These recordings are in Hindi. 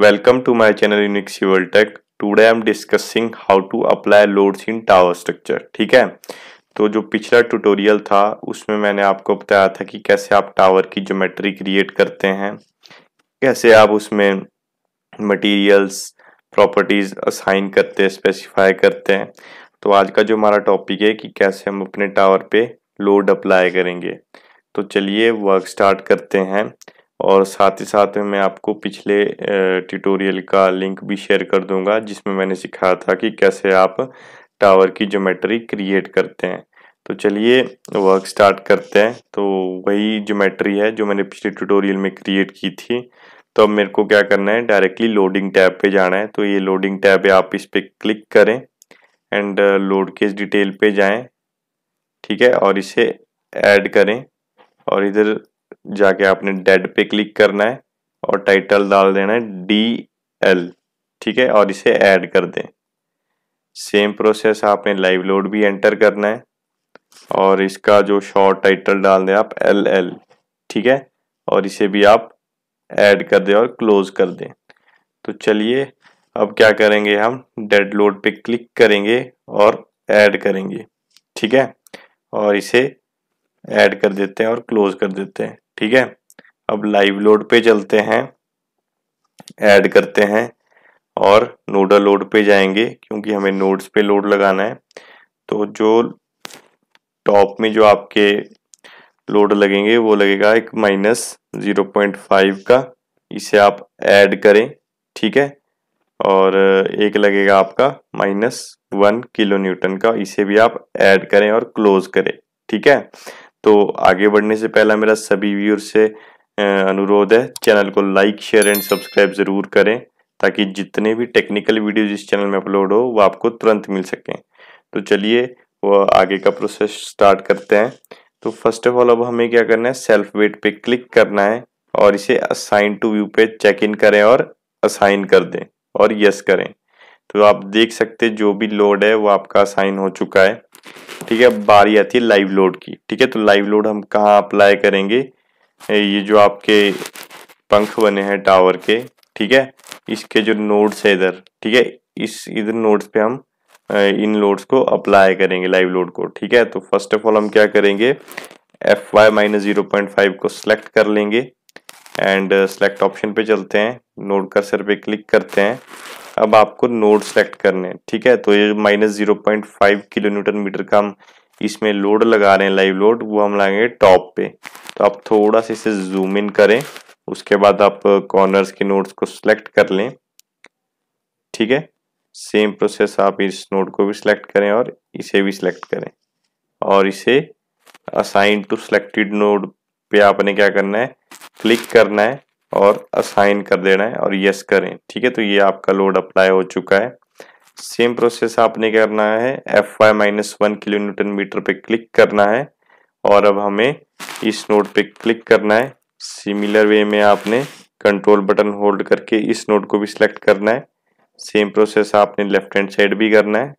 Welcome to my channel Unix World Tech. Today I am discussing how to apply loads in tower structure. ठीक है तो जो पिछला ट्यूटोरियल था उसमें मैंने आपको बताया था कि कैसे आप टावर की ज्योमेट्री क्रिएट करते हैं कैसे आप उसमें मटेरियल्स प्रॉपर्टीज असाइन करते हैं स्पेसिफाई करते हैं तो आज का जो हमारा टॉपिक है कि कैसे हम अपने टावर पे लोड अप्लाई करेंगे तो चलिए वर्क स्टार्ट करते हैं और साथ ही साथ मैं आपको पिछले ट्यूटोरियल का लिंक भी शेयर कर दूंगा जिसमें मैंने सिखाया था कि कैसे आप टावर की ज्योमेट्री क्रिएट करते हैं तो चलिए वर्क स्टार्ट करते हैं तो वही ज्योमेट्री है जो मैंने पिछले ट्यूटोरियल में क्रिएट की थी तो अब मेरे को क्या करना है डायरेक्टली लोडिंग टैब पे जाना है तो ये लोडिंग टैब है आप इस पर क्लिक करें एंड लोड केस डिटेल पे जाएं ठीक है और इसे ऐड करें और इधर जाके आपने डेड पे क्लिक करना है और टाइटल डाल देना है डी एल ठीक है और इसे ऐड कर दें सेम प्रोसेस आपने लाइव लोड भी एंटर करना है और इसका जो शॉर्ट टाइटल डाल दें आप एल एल ठीक है और इसे भी आप ऐड कर दें और क्लोज कर दें तो चलिए अब क्या करेंगे हम डेड लोड पे क्लिक करेंगे और ऐड करेंगे ठीक है और इसे ऐड कर देते हैं और क्लोज कर देते हैं ठीक है अब लाइव लोड पे चलते हैं ऐड करते हैं और नोडल लोड पे जाएंगे क्योंकि हमें नोड्स पे लोड लगाना है तो जो टॉप में जो आपके लोड लगेंगे वो लगेगा एक माइनस ज़ीरो पॉइंट फाइव का इसे आप ऐड करें ठीक है और एक लगेगा आपका माइनस वन किलो न्यूटन का इसे भी आप ऐड करें और क्लोज करें ठीक है तो आगे बढ़ने से पहला मेरा सभी व्यूअर से अनुरोध है चैनल को लाइक शेयर एंड सब्सक्राइब ज़रूर करें ताकि जितने भी टेक्निकल वीडियोज इस चैनल में अपलोड हो वो आपको तुरंत मिल सकें तो चलिए वो आगे का प्रोसेस स्टार्ट करते हैं तो फर्स्ट ऑफ ऑल अब हमें क्या करना है सेल्फ वेट पे क्लिक करना है और इसे असाइन टू व्यू पे चेक इन करें और असाइन कर दें और यस करें तो आप देख सकते जो भी लोड है वो आपका असाइन हो चुका है ठीक है बारी आती है लाइव लोड की ठीक है तो लाइव लोड हम कहाँ अप्लाई करेंगे ये जो आपके पंख बने हैं टावर के ठीक है इसके जो नोड्स है इधर ठीक है इस इधर नोड्स पे हम इन लोड्स को अप्लाई करेंगे लाइव लोड को ठीक है तो फर्स्ट ऑफ ऑल हम क्या करेंगे F Y minus zero point five को सिलेक्ट कर लेंगे एंड सेलेक्ट ऑप्शन पे चलते हैं नोड सर पे क्लिक करते हैं अब आपको नोड सेलेक्ट करने हैं ठीक है तो ये minus zero point five kilo newton metre का हम इसमें लोड लगा रहे हैं लाइव लोड वो हम लाएंगे टॉप पे तो आप थोड़ा सा इसे जूम इन करें उसके बाद आप कॉर्नर्स uh, के नोड्स को सिलेक्ट कर लें ठीक है सेम प्रोसेस आप इस नोड को भी सिलेक्ट करें और इसे भी सिलेक्ट करें और इसे असाइन टू सिलेक्टेड नोड पे आपने क्या करना है क्लिक करना है और असाइन कर देना है और यस करें ठीक है तो ये आपका लोड अप्लाई हो चुका है सेम प्रोसेस आपने करना है F Y minus one kilo newton metre पे क्लिक करना है और अब हमें इस नोट पे क्लिक करना है सिमिलर वे में आपने कंट्रोल बटन होल्ड करके इस नोट को भी सिलेक्ट करना है सेम प्रोसेस आपने लेफ्ट हैंड साइड भी करना है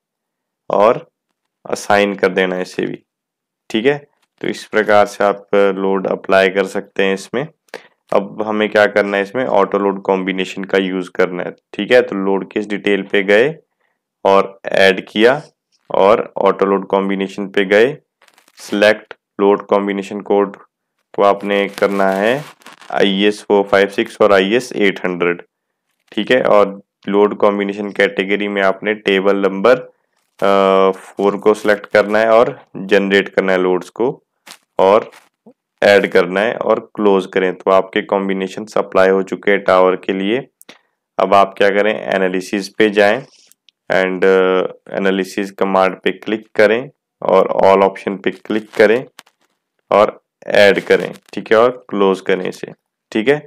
और असाइन कर देना है इसे भी ठीक है तो इस प्रकार से आप लोड अप्लाई कर सकते हैं इसमें अब हमें क्या करना है इसमें ऑटो लोड कॉम्बिनेशन का यूज़ करना है ठीक है तो लोड किस डिटेल पे गए और ऐड किया और ऑटो लोड कॉम्बिनेशन पे गए सिलेक्ट लोड कॉम्बिनेशन कोड को आपने करना है I S four five six और आई एस एट हंड्रेड ठीक है और लोड कॉम्बिनेशन कैटेगरी में आपने टेबल नंबर फोर को सिलेक्ट करना है और जनरेट करना है लोड्स को और ऐड करना है और क्लोज करें तो आपके कॉम्बिनेशन सप्लाई हो चुके हैं टावर के लिए अब आप क्या करें एनालिसिस पे जाएं एंड एनालिसिस कमांड पे क्लिक करें और ऑल ऑप्शन पे क्लिक करें और ऐड करें ठीक है और क्लोज करें इसे ठीक है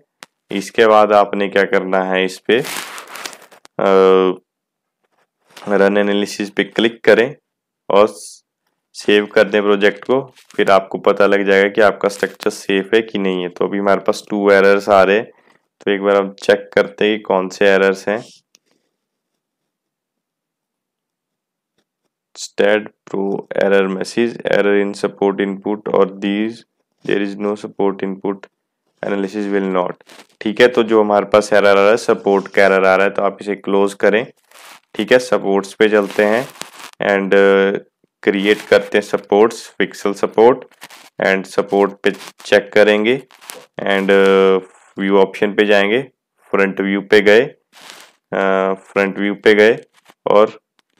इसके बाद आपने क्या करना है इस पे रन uh, एनालिसिस पे क्लिक करें और सेव कर दें प्रोजेक्ट को फिर आपको पता लग जाएगा कि आपका स्ट्रक्चर सेफ है कि नहीं है तो अभी हमारे पास टू एरर्स आ रहे तो एक बार हम चेक करते हैं कि कौन से एरर्स हैं STAAD pro error message error in support input और these there is no support input analysis will not ठीक है तो जो हमारे पास एरर आ रहा है सपोर्ट का एरर आ रहा है तो आप इसे क्लोज करें ठीक है सपोर्ट्स पे चलते हैं एंड क्रिएट करते हैं supports pixel support and support पे चेक करेंगे एंड व्यू ऑप्शन पे जाएंगे फ्रंट व्यू पे गए फ्रंट uh, व्यू पे गए और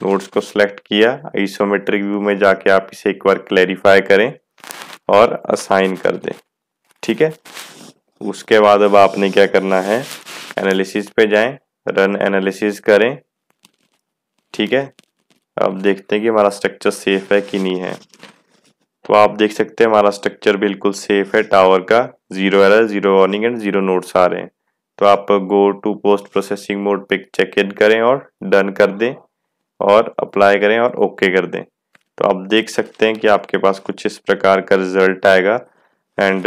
नोट्स को सिलेक्ट किया आइसोमेट्रिक व्यू में जाके आप इसे एक बार क्लैरिफाई करें और असाइन कर दें ठीक है उसके बाद अब आपने क्या करना है एनालिसिस पे जाएं रन एनालिसिस करें ठीक है अब देखते हैं कि हमारा स्ट्रक्चर सेफ है कि नहीं है तो आप देख सकते हैं हमारा स्ट्रक्चर बिल्कुल सेफ है टावर का zero error zero warning and zero notes आ रहे हैं तो आप go to post processing mode पे चेक इन करें और डन कर दें और अप्लाई करें और ओके okay कर दें तो आप देख सकते हैं कि आपके पास कुछ इस प्रकार का रिजल्ट आएगा एंड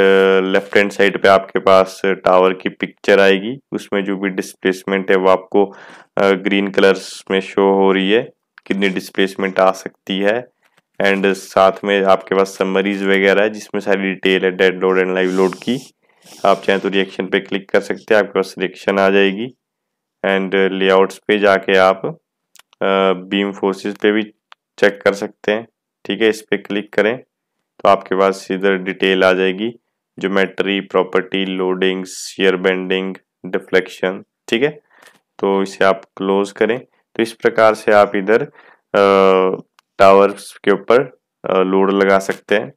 लेफ्ट हैंड साइड पे आपके पास टावर की पिक्चर आएगी उसमें जो भी डिस्प्लेसमेंट है वो आपको ग्रीन uh, कलर्स में शो हो रही है कितनी डिस्प्लेसमेंट आ सकती है एंड साथ में आपके पास समरीज वगैरह है जिसमें सारी डिटेल है dead load and live load की आप चाहें तो रिएक्शन पे क्लिक कर सकते हैं आपके पास रिएक्शन आ जाएगी एंड लेआउट्स पे जाके आप बीम फोर्सेस पे भी चेक कर सकते हैं ठीक है इस पर क्लिक करें तो आपके पास इधर डिटेल आ जाएगी geometry property loading shear bending deflection ठीक है तो इसे आप क्लोज करें तो इस प्रकार से आप इधर टावर्स के ऊपर लोड लगा सकते हैं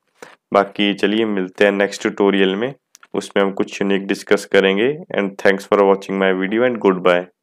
बाकी चलिए मिलते हैं नेक्स्ट ट्यूटोरियल में उसमें हम कुछ यूनिक डिस्कस करेंगे and thanks for watching my video and good bye